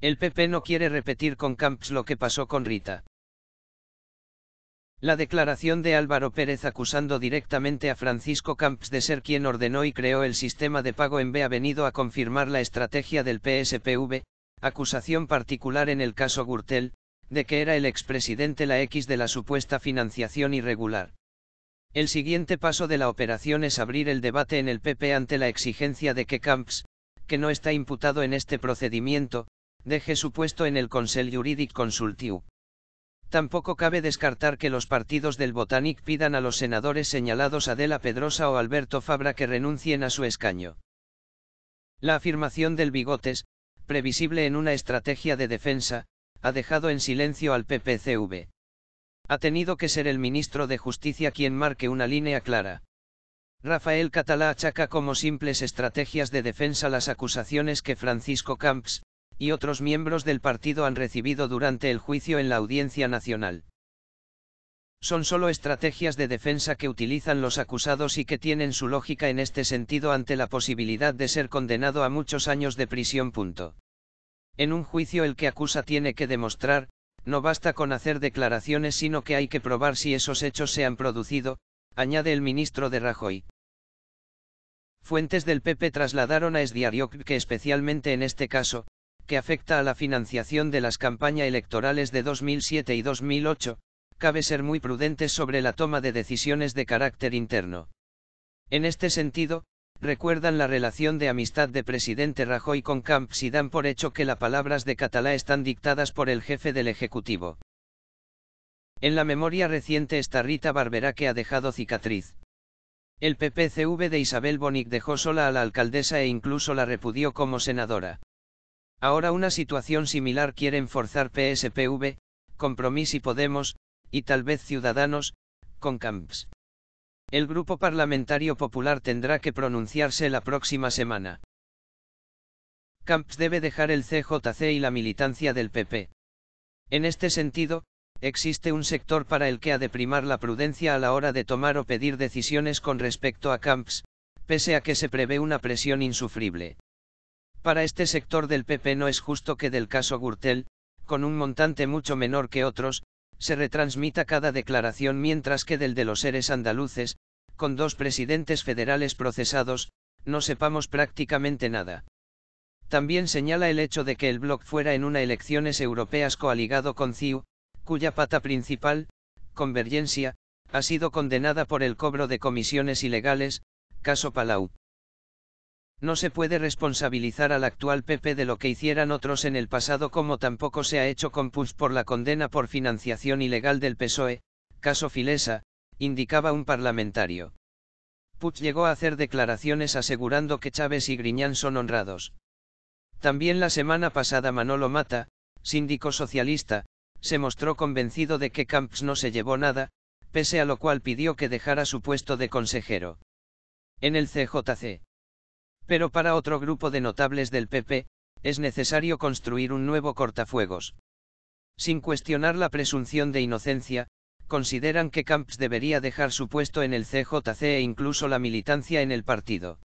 El PP no quiere repetir con Camps lo que pasó con Rita. La declaración de Álvaro Pérez acusando directamente a Francisco Camps de ser quien ordenó y creó el sistema de pago en B ha venido a confirmar la estrategia del PSPV, acusación particular en el caso Gurtel, de que era el expresidente la X de la supuesta financiación irregular. El siguiente paso de la operación es abrir el debate en el PP ante la exigencia de que Camps, que no está imputado en este procedimiento, deje su puesto en el Consell Jurídic Consultiu. Tampoco cabe descartar que los partidos del Botanic pidan a los senadores señalados Adela Pedrosa o Alberto Fabra que renuncien a su escaño. La afirmación del Bigotes, previsible en una estrategia de defensa, ha dejado en silencio al PPCV. Ha tenido que ser el ministro de Justicia quien marque una línea clara. Rafael Catalá achaca como simples estrategias de defensa las acusaciones que Francisco Camps, y otros miembros del partido han recibido durante el juicio en la Audiencia Nacional. Son solo estrategias de defensa que utilizan los acusados y que tienen su lógica en este sentido ante la posibilidad de ser condenado a muchos años de prisión. En un juicio el que acusa tiene que demostrar, no basta con hacer declaraciones sino que hay que probar si esos hechos se han producido, añade el ministro de Rajoy. Fuentes del PP trasladaron a Esdiario que especialmente en este caso, que afecta a la financiación de las campañas electorales de 2007 y 2008, cabe ser muy prudentes sobre la toma de decisiones de carácter interno. En este sentido, recuerdan la relación de amistad de presidente Rajoy con Camps y dan por hecho que las palabras de Catalá están dictadas por el jefe del Ejecutivo. En la memoria reciente está Rita Barberá que ha dejado cicatriz. El PPCV de Isabel Bonic dejó sola a la alcaldesa e incluso la repudió como senadora. Ahora una situación similar quieren forzar PSPV, Compromís y Podemos, y tal vez Ciudadanos, con Camps. El Grupo Parlamentario Popular tendrá que pronunciarse la próxima semana. Camps debe dejar el CJC y la militancia del PP. En este sentido, existe un sector para el que ha de primar la prudencia a la hora de tomar o pedir decisiones con respecto a Camps, pese a que se prevé una presión insufrible. Para este sector del PP no es justo que del caso Gürtel, con un montante mucho menor que otros, se retransmita cada declaración mientras que del de los seres andaluces, con dos presidentes federales procesados, no sepamos prácticamente nada. También señala el hecho de que el bloc fuera en una elecciones europeas coaligado con CIU, cuya pata principal, Convergencia, ha sido condenada por el cobro de comisiones ilegales, caso Palau. No se puede responsabilizar al actual PP de lo que hicieran otros en el pasado como tampoco se ha hecho con PUS por la condena por financiación ilegal del PSOE, caso Filesa, indicaba un parlamentario. Puig llegó a hacer declaraciones asegurando que Chávez y Griñán son honrados. También la semana pasada Manolo Mata, síndico socialista, se mostró convencido de que Camps no se llevó nada, pese a lo cual pidió que dejara su puesto de consejero. En el CJC. Pero para otro grupo de notables del PP, es necesario construir un nuevo cortafuegos. Sin cuestionar la presunción de inocencia, consideran que Camps debería dejar su puesto en el CJC e incluso la militancia en el partido.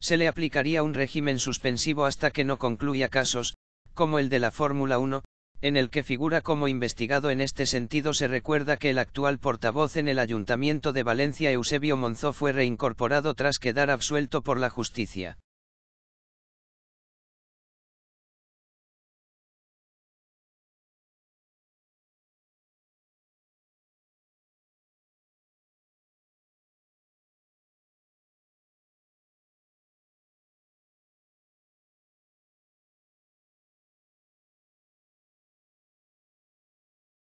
Se le aplicaría un régimen suspensivo hasta que no concluya casos, como el de la Fórmula 1, en el que figura como investigado en este sentido se recuerda que el actual portavoz en el Ayuntamiento de Valencia Eusebio Monzó fue reincorporado tras quedar absuelto por la justicia.